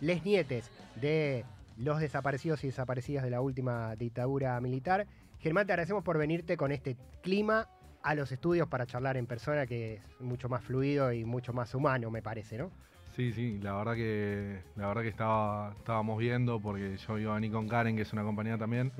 les nietes de los desaparecidos y desaparecidas de la última dictadura militar. Germán, te agradecemos por venirte con este clima a los estudios para charlar en persona, que es mucho más fluido y mucho más humano, me parece, ¿no? Sí, sí, la verdad que, la verdad que estábamos viendo, porque yo iba a venir con Karen, que es una compañera también,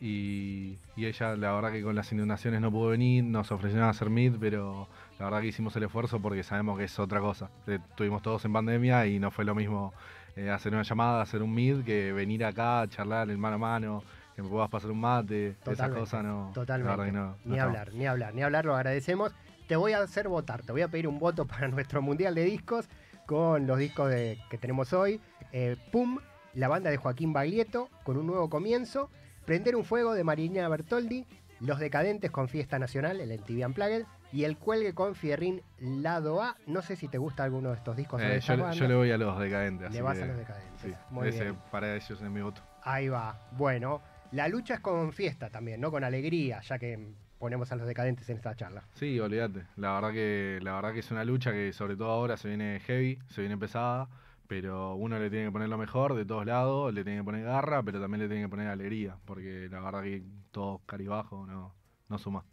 y, ella, la verdad que con las inundaciones no pudo venir, nos ofrecieron hacer meet, pero la verdad que hicimos el esfuerzo porque sabemos que es otra cosa. Eh, estuvimos todos en pandemia y no fue lo mismo eh, hacer una llamada, hacer un mid, que venir acá a charlar el mano a mano, que me puedas pasar un mate, esas cosas no. Totalmente. ni hablar, ni hablar, ni hablar, lo agradecemos. Te voy a hacer votar, te voy a pedir un voto para nuestro Mundial de Discos con los discos que tenemos hoy. Eh, Pum, la banda de Joaquín Baglietto, con un nuevo comienzo. Prender un fuego de Marina Bertoldi, Los Decadentes con Fiesta Nacional, el MTV Unplugged, y el cuelgue con Fierrín lado A. No sé si te gusta alguno de estos discos. Eh, yo, le, voy a los decadentes. Le vas a los decadentes. Sí, ese, Para ellos es mi voto. Ahí va. Bueno, la lucha es con fiesta también, ¿no? Con alegría, ya que ponemos a los decadentes en esta charla. Sí, olvídate. La verdad que, la verdad que es una lucha que sobre todo ahora se viene heavy, se viene pesada. Pero uno le tiene que poner lo mejor de todos lados, le tiene que poner garra, pero también le tiene que poner alegría, porque la verdad que todo caribajo no, no suma.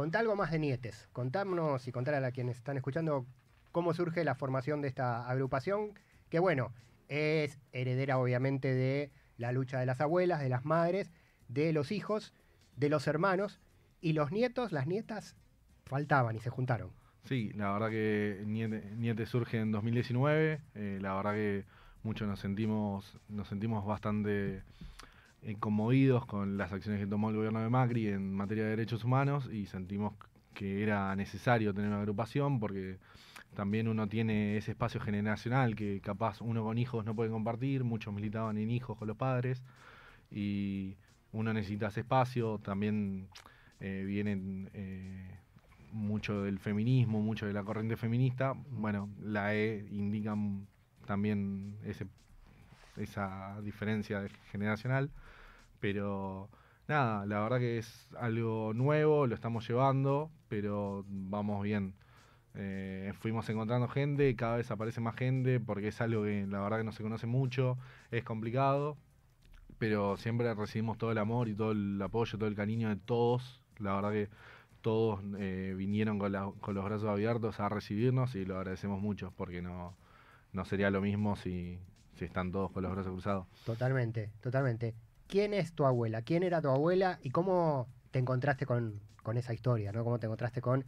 Contá algo más de Nietes. Contámonos y contar a quienes están escuchando cómo surge la formación de esta agrupación, que bueno, es heredera obviamente de la lucha de las abuelas, de las madres, de los hijos, de los hermanos, y los nietos, las nietas, faltaban y se juntaron. Sí, la verdad que Nietes surge en 2019, eh, la verdad que muchos nos sentimos, nos sentimos bastante eh, conmovidos con las acciones que tomó el gobierno de Macri en materia de derechos humanos y sentimos que era necesario tener una agrupación porque también uno tiene ese espacio generacional que capaz uno con hijos no puede compartir, muchos militaban en hijos con los padres y uno necesita ese espacio, también eh, vienen eh, mucho del feminismo, mucho de la corriente feminista, bueno, la E indican también ese esa diferencia generacional. Pero nada, la verdad que es algo nuevo, lo estamos llevando, pero vamos bien. Eh, fuimos encontrando gente, cada vez aparece más gente, porque es algo que la verdad que no se conoce mucho, es complicado, pero siempre recibimos todo el amor y todo el apoyo, todo el cariño de todos. La verdad que todos eh, vinieron con, los brazos abiertos a recibirnos y lo agradecemos mucho, porque no sería lo mismo si, si están todos con los brazos cruzados. Totalmente, totalmente. ¿Quién es tu abuela? ¿Quién era tu abuela? ¿Y cómo te encontraste con, esa historia? ¿no? ¿Cómo te encontraste con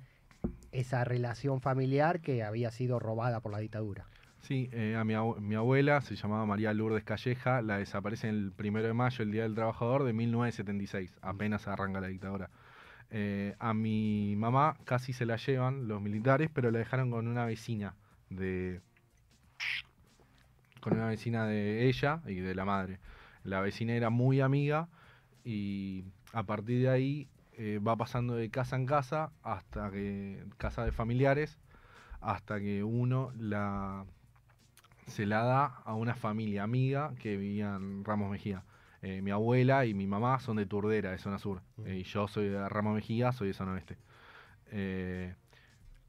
esa relación familiar que había sido robada por la dictadura? Sí, eh, a mi, abuela se llamaba María Lourdes Calleja, la desaparece el primero de mayo, el Día del Trabajador de 1976, mm. apenas arranca la dictadura. Eh, a mi mamá casi se la llevan los militares, pero la dejaron con una vecina de, con una vecina de ella y de la madre. La vecina era muy amiga y a partir de ahí eh, va pasando de casa en casa hasta que casa de familiares hasta que uno la se la da a una familia amiga que vivía en Ramos Mejía. Eh, mi abuela y mi mamá son de Turdera, de zona sur. Eh, y yo soy de Ramos Mejía, soy de zona oeste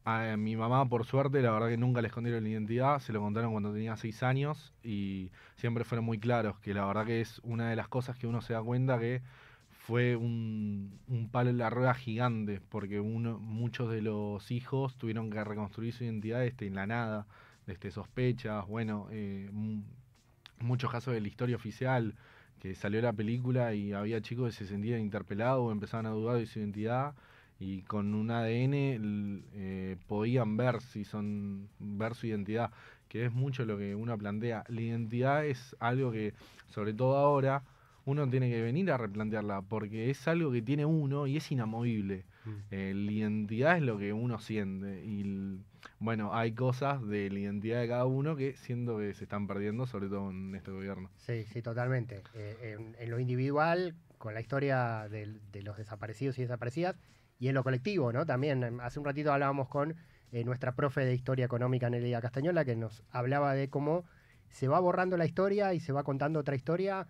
a mi mamá, por suerte, la verdad que nunca le escondieron la identidad, se lo contaron cuando tenía seis años y siempre fueron muy claros, que la verdad que es una de las cosas que uno se da cuenta que fue un, palo en la rueda gigante, porque uno, muchos de los hijos tuvieron que reconstruir su identidad este, en la nada, desde sospechas, bueno, eh, muchos casos de la historia oficial, que salió la película y había chicos que se sentían interpelados o empezaban a dudar de su identidad y con un ADN eh, podían ver si son ver su identidad, que es mucho lo que uno plantea. La identidad es algo que, sobre todo ahora, uno tiene que venir a replantearla, porque es algo que tiene uno y es inamovible. Mm. Eh, la identidad es lo que uno siente. Y bueno, hay cosas de la identidad de cada uno que siento que se están perdiendo, sobre todo en este gobierno. Sí, sí, totalmente. Eh, en, lo individual, con la historia de los desaparecidos y desaparecidas, y en lo colectivo, ¿no? También, em, hace un ratito hablábamos con eh, nuestra profe de Historia Económica, Nelia Castañola, que nos hablaba de cómo se va borrando la historia y se va contando otra historia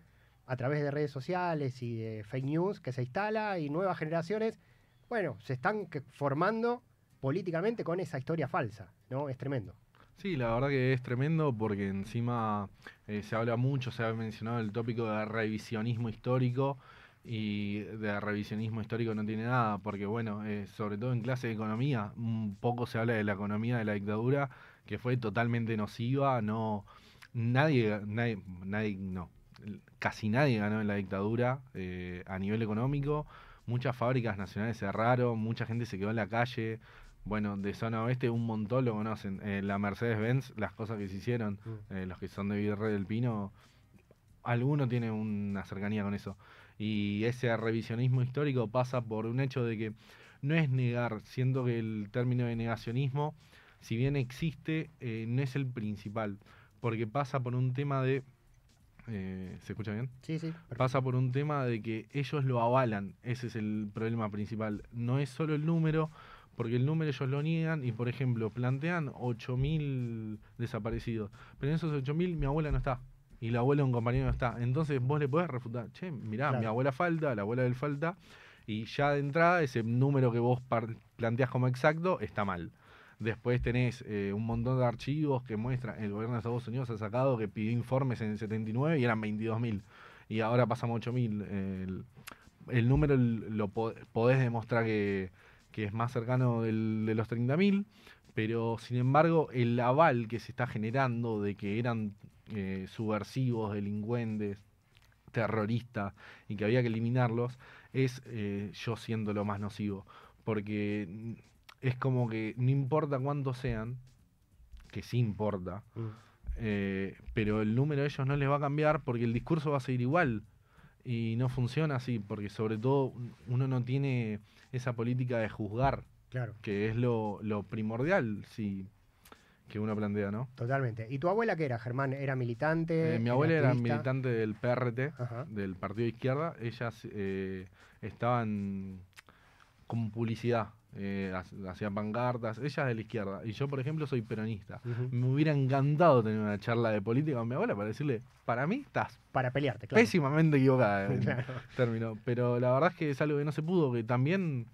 a través de redes sociales y de fake news que se instala y nuevas generaciones, bueno, se están formando políticamente con esa historia falsa, ¿no? Es tremendo. Sí, la verdad que es tremendo porque encima eh, se habla mucho, se ha mencionado el tópico de revisionismo histórico y de revisionismo histórico no tiene nada, porque bueno, eh, sobre todo en clase de economía, un poco se habla de la economía de la dictadura, que fue totalmente nociva, no nadie, nadie, no, casi nadie ganó en la dictadura eh, a nivel económico, muchas fábricas nacionales cerraron, mucha gente se quedó en la calle, bueno, de zona oeste un montón lo conocen, eh, la Mercedes-Benz, las cosas que se hicieron, mm. los que son de Virrey del Pino, alguno tiene una cercanía con eso y ese revisionismo histórico pasa por un hecho de que no es negar, siendo que el término de negacionismo, si bien existe, eh, no es el principal, porque pasa por un tema de... Eh, ¿Se escucha bien? Sí, sí. Pasa por un tema de que ellos lo avalan, ese es el problema principal. No es solo el número, porque el número ellos lo niegan y, por ejemplo, plantean 8.000 desaparecidos, pero en esos 8.000 mi abuela no está y la abuela de un compañero no está. Entonces vos le podés refutar, che, mirá, mi abuela falta, la abuela del falta, y ya de entrada ese número que vos planteás como exacto está mal. Después tenés eh, un montón de archivos que muestran, el gobierno de Estados Unidos ha sacado que pidió informes en 79 y eran 22.000, y ahora pasamos 8.000. El, el número lo podés demostrar que, es más cercano de los 30.000, pero sin embargo el aval que se está generando de que eran eh, subversivos, delincuentes, terroristas, y que había que eliminarlos, es eh, yo siendo lo más nocivo. Porque es como que no importa cuántos sean, que sí importa, mm. eh, pero el número de ellos no les va a cambiar porque el discurso va a seguir igual. Y no funciona así, porque sobre todo uno no tiene esa política de juzgar, claro. que es lo, primordial. Si que uno plantea, ¿no? Totalmente. ¿Y tu abuela qué era, Germán? ¿Era militante? Eh, mi abuela era, militante del PRT, del Partido de Izquierda. Ellas eh, estaban con publicidad. Eh, hacían pancartas, ella es de la izquierda y yo por ejemplo soy peronista me hubiera encantado tener una charla de política con mi abuela para decirle, para mí estás para pelearte, claro. pésimamente equivocada en término, pero la verdad es que es algo que no se pudo, que también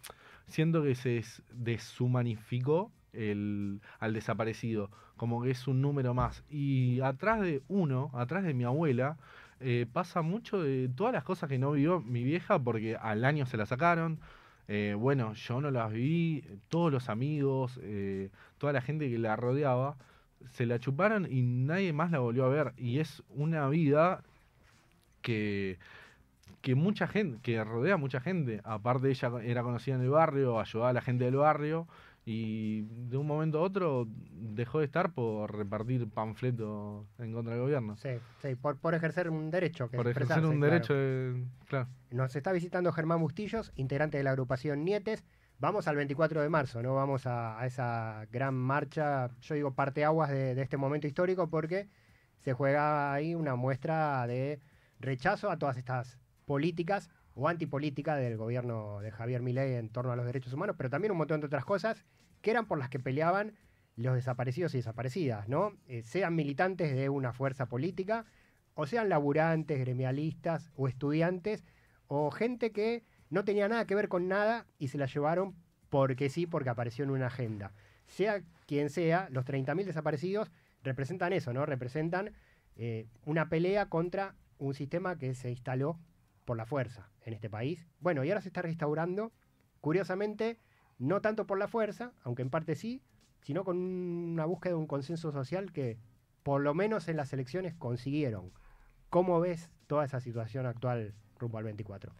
siento que se deshumanificó el, al desaparecido, como que es un número más. Y atrás de uno, atrás de mi abuela, eh, pasa mucho de todas las cosas que no vivió mi vieja porque al año se la sacaron. Eh, bueno, yo no las viví, todos los amigos, eh, toda la gente que la rodeaba, se la chuparon y nadie más la volvió a ver. Y es una vida que, que mucha gente, que rodea a mucha gente. Aparte ella era conocida en el barrio, ayudaba a la gente del barrio y de un momento a otro dejó de estar por repartir panfletos en contra del gobierno. Sí, sí por, ejercer un derecho. por ejercer un derecho, eh, claro. Nos está visitando Germán Bustillos, integrante de la agrupación Nietes. Vamos al 24 de marzo, ¿no? Vamos a, esa gran marcha, yo digo parteaguas de, de este momento histórico, porque se juega ahí una muestra de rechazo a todas estas políticas o antipolíticas del gobierno de Javier Milei en torno a los derechos humanos, pero también un montón de otras cosas que eran por las que peleaban los desaparecidos y desaparecidas, ¿no? Eh, sean militantes de una fuerza política, o sean laburantes, gremialistas, o estudiantes, o gente que no tenía nada que ver con nada y se la llevaron porque sí, porque apareció en una agenda. Sea quien sea, los 30.000 desaparecidos representan eso, ¿no? Representan eh, una pelea contra un sistema que se instaló por la fuerza en este país. Bueno, y ahora se está restaurando. Curiosamente, no tanto por la fuerza, aunque en parte sí, sino con una búsqueda de un consenso social que por lo menos en las elecciones consiguieron. ¿Cómo ves toda esa situación actual rumbo al 24?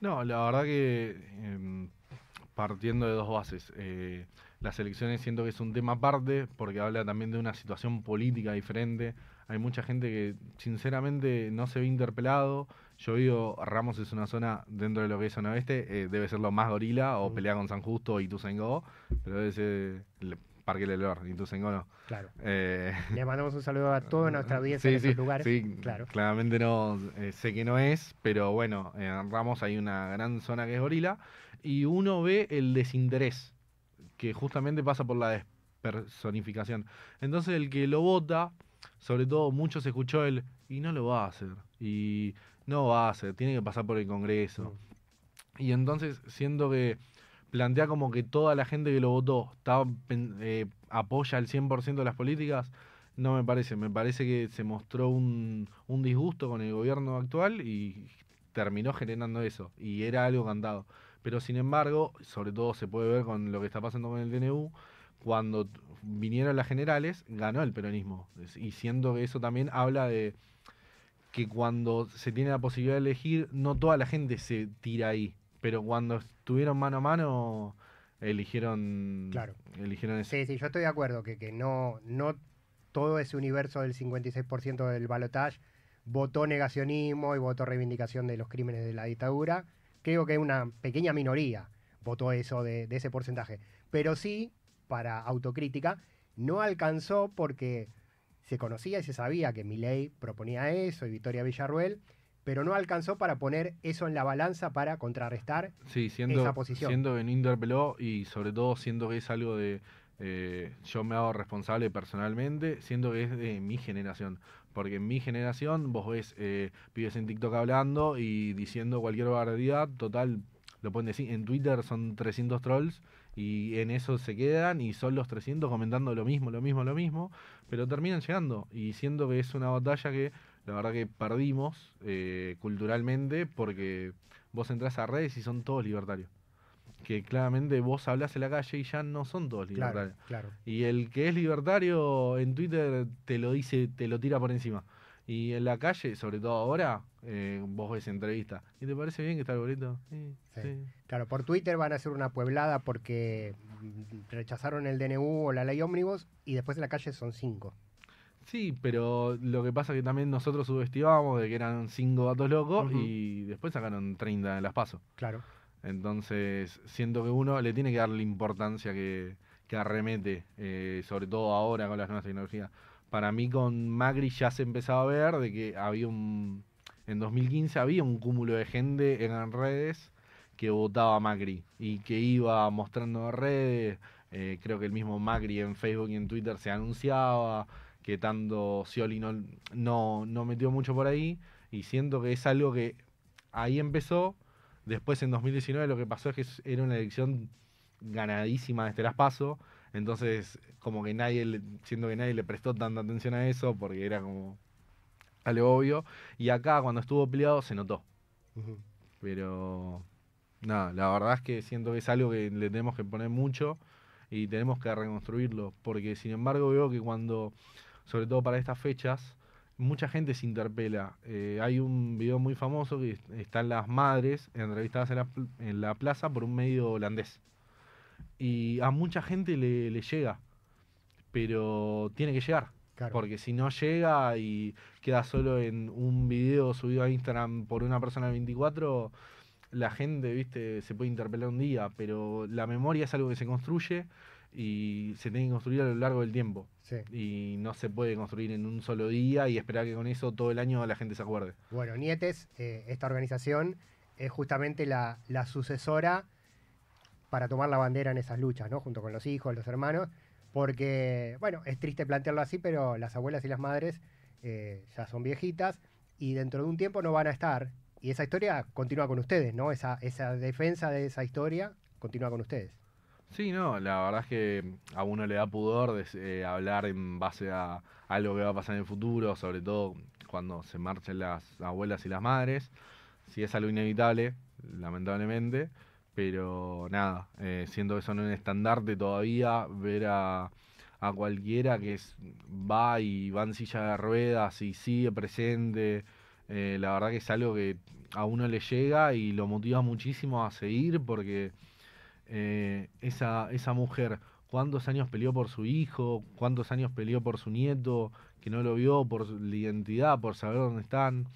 No, la verdad que em, partiendo de dos bases, eh, las elecciones siento que es un tema aparte porque habla también de una situación política diferente. Hay mucha gente que sinceramente no se ve interpelado, yo digo, Ramos es una zona dentro de lo que es zona oeste, eh, debe ser lo más gorila o mm. pelea con San Justo y Tuzengó, pero debe ser el Parque Lelor, y Tusengó no. Claro. Eh, Le mandamos un saludo a toda nuestra audiencia en esos lugares. Sí, claro. Claramente no, eh, sé que no es, pero bueno, en Ramos hay una gran zona que es gorila y uno ve el desinterés, que justamente pasa por la despersonificación. Entonces el que lo vota, sobre todo muchos escuchó el, y no lo va a hacer. Y no va a ser, tiene que pasar por el Congreso. Mm. Y entonces siento que plantea como que toda la gente que lo votó eh, apoya al 100% de las políticas, no me parece. Me parece que se mostró un, un disgusto con el gobierno actual y terminó generando eso. Y era algo cantado. Pero sin embargo, sobre todo se puede ver con lo que está pasando con el DNU, cuando vinieron las generales, ganó el peronismo. Y siento que eso también habla de que cuando se tiene la posibilidad de elegir, no toda la gente se tira ahí. Pero cuando estuvieron mano a mano, eligieron. Claro. Eligieron Sí, sí, yo estoy de acuerdo que, que no, no todo ese universo del 56% del balotage votó negacionismo y votó reivindicación de los crímenes de la dictadura. Creo que una pequeña minoría votó eso de ese porcentaje. Pero sí, para autocrítica, no alcanzó porque se conocía y se sabía que Milei proponía eso y Victoria Villarruel, pero no alcanzó para poner eso en la balanza para contrarrestar sí, siendo, esa posición. Siendo en interpeló y sobre todo siendo que es algo de eh, yo me hago responsable personalmente, siendo que es de mi generación. Porque en mi generación vos ves eh, pibes en TikTok hablando y diciendo cualquier barbaridad, total, lo pueden decir. En Twitter son 300 trolls y en eso se quedan y son los 300 comentando lo mismo, lo mismo, lo mismo, pero terminan llegando y siento que es una batalla que la verdad que perdimos eh, culturalmente porque vos entras a redes y son todos libertarios. Que claramente vos hablas en la calle y ya no son todos libertarios. claro. Y el que es libertario en Twitter te lo dice, te lo tira por encima. Y en la calle, sobre todo ahora, eh, vos ves entrevistas. ¿Y te parece bien que está el Sí, Claro, por Twitter van a hacer una pueblada porque mm, rechazaron el DNU o la ley ómnibus y después en la calle son cinco. Sí, pero lo que pasa es que también nosotros subestimábamos de que eran cinco datos locos y después sacaron 30 en las pasos. Claro. Entonces, siento que uno le tiene que dar la importancia que, que arremete, eh, sobre todo ahora con las nuevas tecnologías para mí con Macri ya se empezaba a ver de que había un... En 2015 había un cúmulo de gente en redes que votaba a Macri y que iba mostrando redes. Eh, creo que el mismo Macri en Facebook y en Twitter se anunciaba que tanto Scioli no, metió mucho por ahí. Y siento que es algo que ahí empezó. Después en 2019 lo que pasó es que era una elección ganadísima de las PASO entonces, como que nadie, siendo que nadie le prestó tanta atención a eso, porque era como algo obvio. Y acá, cuando estuvo peleado, se notó. Pero, nada, la verdad es que siento que es algo que le tenemos que poner mucho y tenemos que reconstruirlo. Porque, sin embargo, veo que cuando, sobre todo para estas fechas, mucha gente se interpela. Eh, hay un video muy famoso que están las madres entrevistadas en la, en la plaza por un medio holandés. Y a mucha gente le, llega, pero tiene que llegar. Porque si no llega y queda solo en un video subido a Instagram por una persona de 24, la gente, viste, se puede interpelar un día, pero la memoria es algo que se construye y se tiene que construir a lo largo del tiempo. Y no se puede construir en un solo día y esperar que con eso todo el año la gente se acuerde. Bueno, Nietes, eh, esta organización, es justamente la sucesora para tomar la bandera en esas luchas, ¿no? Junto con los hijos, los hermanos, porque, bueno, es triste plantearlo así, pero las abuelas y las madres eh, ya son viejitas y dentro de un tiempo no van a estar. Y esa historia continúa con ustedes, ¿no? Esa, defensa de esa historia continúa con ustedes. Sí, no, la verdad es que a uno le da pudor de, eh, hablar en base a algo que va a pasar en el futuro, sobre todo cuando se marchen las abuelas y las madres. Si es algo inevitable, lamentablemente. Pero nada, eh, siendo eso no un estandarte todavía, ver a, cualquiera que va y va en silla de ruedas y sigue presente, eh, la verdad que es algo que a uno le llega y lo motiva muchísimo a seguir porque eh, esa, esa mujer cuántos años peleó por su hijo, cuántos años peleó por su nieto, que no lo vio, por la identidad, por saber dónde están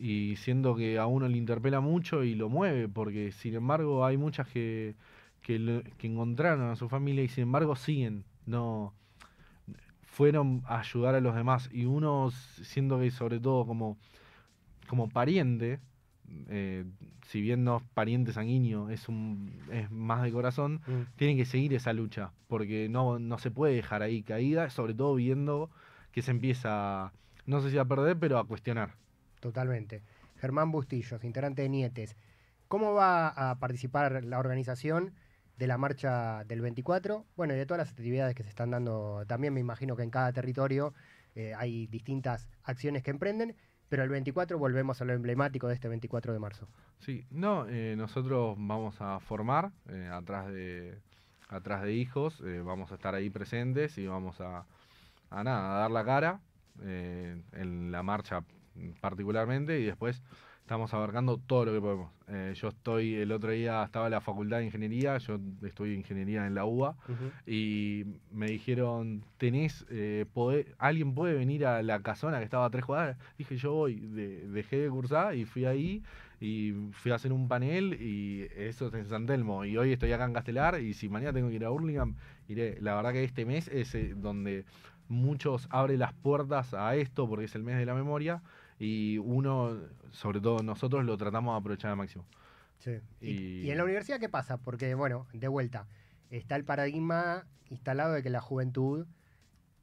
y siento que a uno le interpela mucho y lo mueve, porque sin embargo hay muchas que, que, encontraron a su familia y sin embargo siguen, no fueron a ayudar a los demás y uno siendo que sobre todo como, como pariente, eh, si bien no pariente sanguíneo, es, un, es más de corazón, tiene mm. tienen que seguir esa lucha, porque no, no se puede dejar ahí caída, sobre todo viendo que se empieza, no sé si a perder, pero a cuestionar. Totalmente. Germán Bustillos, integrante de Nietes. ¿Cómo va a participar la organización de la marcha del 24? Bueno, y de todas las actividades que se están dando también, me imagino que en cada territorio eh, hay distintas acciones que emprenden, pero el 24 volvemos a lo emblemático de este 24 de marzo. Sí, no, eh, nosotros vamos a formar eh, atrás, de, atrás de hijos, vamos a estar ahí presentes y vamos a, nada, a dar la cara en la marcha particularmente y después estamos abarcando todo lo que podemos. Eh, yo estoy, el otro día estaba en la Facultad de Ingeniería, yo en ingeniería en la UBA, y me dijeron, ¿tenés, eh, poder, alguien puede venir a la casona que estaba a tres cuadras? Dije, yo voy, dejé de cursar y fui ahí, y fui a hacer un panel, y eso es en San Telmo, y hoy estoy acá en Castelar, y si mañana tengo que ir a Hurlingham, iré. La verdad que este mes es eh, donde muchos abren las puertas a esto, porque es el mes de la memoria, y uno, sobre todo nosotros, lo tratamos de aprovechar al máximo. Y, en la universidad qué pasa? Porque, bueno, de vuelta, está el paradigma instalado de que la juventud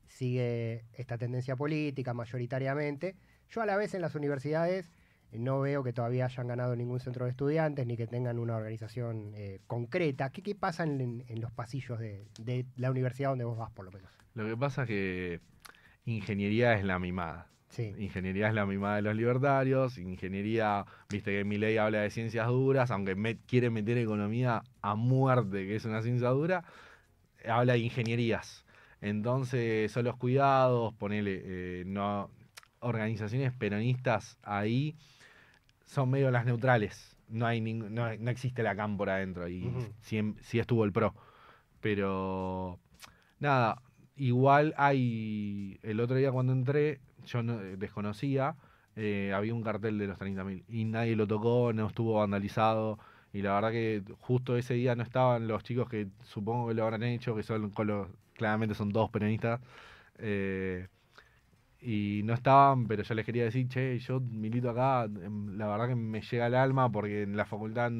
sigue esta tendencia política mayoritariamente. Yo a la vez en las universidades no veo que todavía hayan ganado ningún centro de estudiantes ni que tengan una organización eh, concreta. ¿Qué, qué pasa en, los pasillos de, de la universidad donde vos vas, por lo menos? Lo que pasa es que ingeniería es la mimada. Ingeniería es la mimada de los libertarios, ingeniería, viste que mi ley habla de ciencias duras, aunque quiere meter economía a muerte, que es una ciencia dura, habla de ingenierías. Entonces son los cuidados, ponele, eh, no, organizaciones peronistas ahí son medio las neutrales, no, hay no, existe la CAM por adentro, y si estuvo el PRO, pero nada, igual hay, el otro día cuando entré, yo eh, desconocía, eh, había un cartel de los 30.000 y nadie lo tocó, no estuvo vandalizado. Y la verdad que justo ese día no estaban los chicos que supongo que lo habrán hecho, que son claramente son dos peronistas. Eh, y no estaban, pero yo les quería decir, che, yo milito acá, em, la verdad que me llega el alma porque en la facultad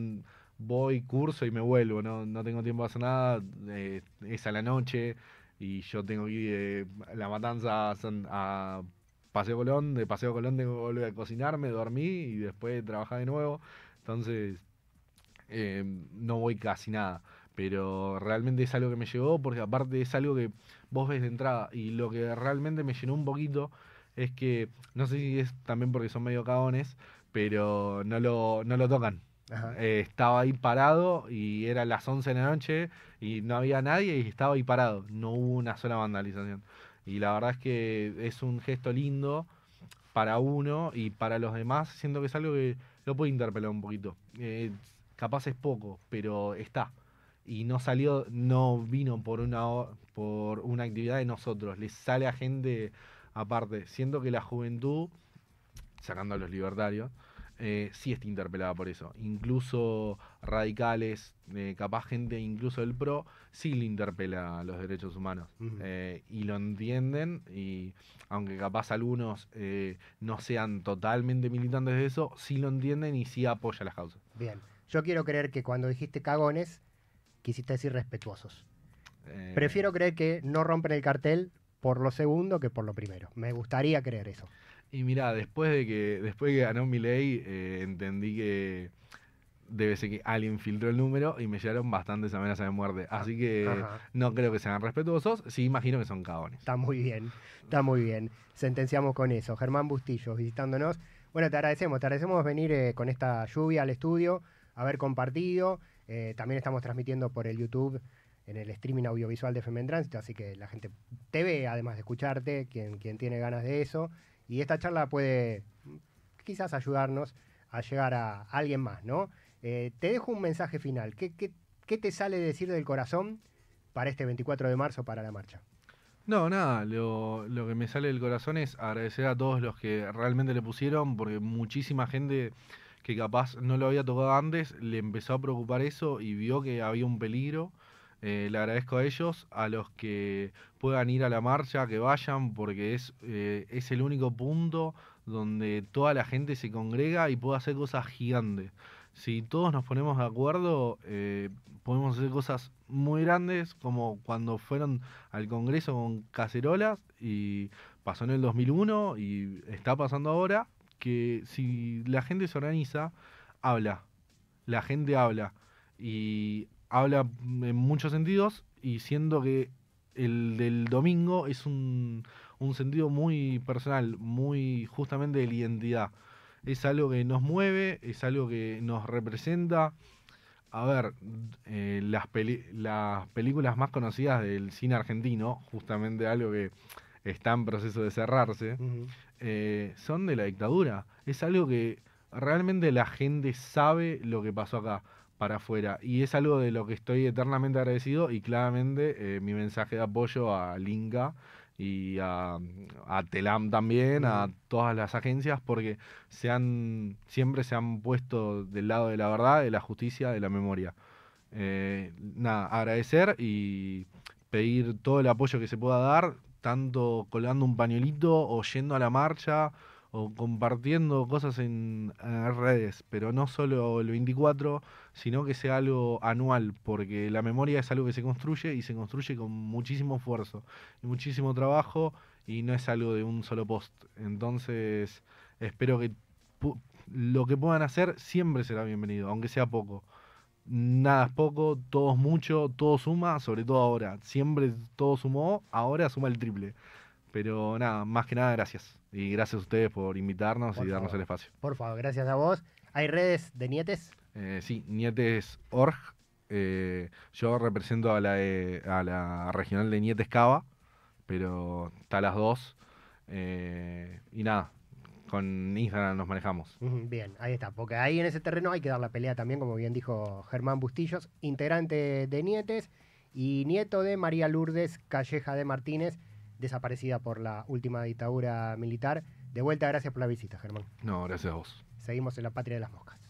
voy, curso y me vuelvo, no, tengo tiempo de hacer nada, es a la noche y yo tengo que ir La Matanza a, a Paseo Colón, de Paseo Colón de volver a cocinarme, dormí y después trabajar de nuevo. Entonces, em, no voy casi nada. Pero realmente es algo que me llegó porque aparte es algo que vos ves de entrada. Y lo que realmente me llenó un poquito es que, no sé si es también porque son medio cagones, pero no lo, no lo tocan. Eh, estaba ahí parado y era las 11 de la noche y no había nadie y estaba ahí parado. No hubo una sola vandalización. Y la verdad es que es un gesto lindo para uno y para los demás. Siento que es algo que lo puede interpelar un poquito. Eh, capaz es poco, pero está. Y no salió, no vino por una, por una actividad de nosotros. Le sale a gente aparte. Siento que la juventud, sacando a los libertarios, eh, sí está interpelada por eso. Incluso radicales, eh, capaz gente incluso el PRO, sí le interpela a los derechos humanos. Eh, y lo entienden, y aunque capaz algunos no sean totalmente militantes de eso, sí lo entienden y sí apoya las causas. Bien, yo quiero creer que cuando dijiste cagones, quisiste decir respetuosos. Prefiero creer que no rompen el cartel por lo segundo que por lo primero. Me gustaría creer eso. Y mira, después de que, después que ganó mi ley, eh, entendí que debe ser que alguien filtró el número y me llegaron bastantes amenazas de muerte. Así que no creo que sean respetuosos, sí imagino que son cabones. Está muy bien, está muy bien. Sentenciamos con eso. Germán Bustillos visitándonos. Bueno, te agradecemos, te agradecemos venir eh, con esta lluvia al estudio, haber compartido. Eh, también estamos transmitiendo por el YouTube en el streaming audiovisual de Femen Tránsito, así que la gente te ve, además de escucharte, quien, quien tiene ganas de eso. Y esta charla puede quizás ayudarnos a llegar a alguien más, ¿no? Eh, te dejo un mensaje final. ¿Qué, te sale decir del corazón para este 24 de marzo, para la marcha? No, nada, lo, lo que me sale del corazón es agradecer a todos los que realmente le pusieron, porque muchísima gente que capaz no lo había tocado antes, le empezó a preocupar eso y vio que había un peligro eh, le agradezco a ellos, a los que puedan ir a la marcha, que vayan, porque es, eh, es el único punto donde toda la gente se congrega y puede hacer cosas gigantes. Si todos nos ponemos de acuerdo, eh, podemos hacer cosas muy grandes, como cuando fueron al Congreso con cacerolas y pasó en el 2001 y está pasando ahora, que si la gente se organiza, habla, la gente habla y habla en muchos sentidos y siento que el del domingo es un, un sentido muy personal, muy justamente de la identidad. Es algo que nos mueve, es algo que nos representa. A ver, eh, las, las películas más conocidas del cine argentino, justamente algo que está en proceso de cerrarse, eh, son de la dictadura. Es algo que realmente la gente sabe lo que pasó acá para afuera. Y es algo de lo que estoy eternamente agradecido y claramente eh, mi mensaje de apoyo a Linga y a, Telam también, a mm. todas las agencias, porque se han, siempre se han puesto del lado de la verdad, de la justicia, de la memoria. Eh, nada, agradecer y pedir todo el apoyo que se pueda dar, tanto colgando un pañuelito o yendo a la marcha o compartiendo cosas en, redes, pero no solo el 24, sino que sea algo anual, porque la memoria es algo que se construye y se construye con muchísimo esfuerzo y muchísimo trabajo y no es algo de un solo post. Entonces, espero que lo que puedan hacer siempre será bienvenido, aunque sea poco. Nada es poco, todo es mucho, todo suma, sobre todo ahora. Siempre todo sumó, ahora suma el triple. Pero nada, más que nada, gracias. Y gracias a ustedes por invitarnos y darnos el espacio. Por favor, gracias a vos. ¿Hay redes de Nietes? Eh, sí, Nietes.org. Eh, yo represento a la, eh, a la regional de Nietes Cava, pero está a las dos. y nada, con Instagram nos manejamos. Bien, ahí está, porque ahí en ese terreno hay que dar la pelea también, como bien dijo Germán Bustillos, integrante de Nietes y nieto de María Lourdes Calleja de Martínez, desaparecida por la última dictadura militar. De vuelta, gracias por la visita, Germán. No, gracias a vos. Seguimos en la patria de las moscas.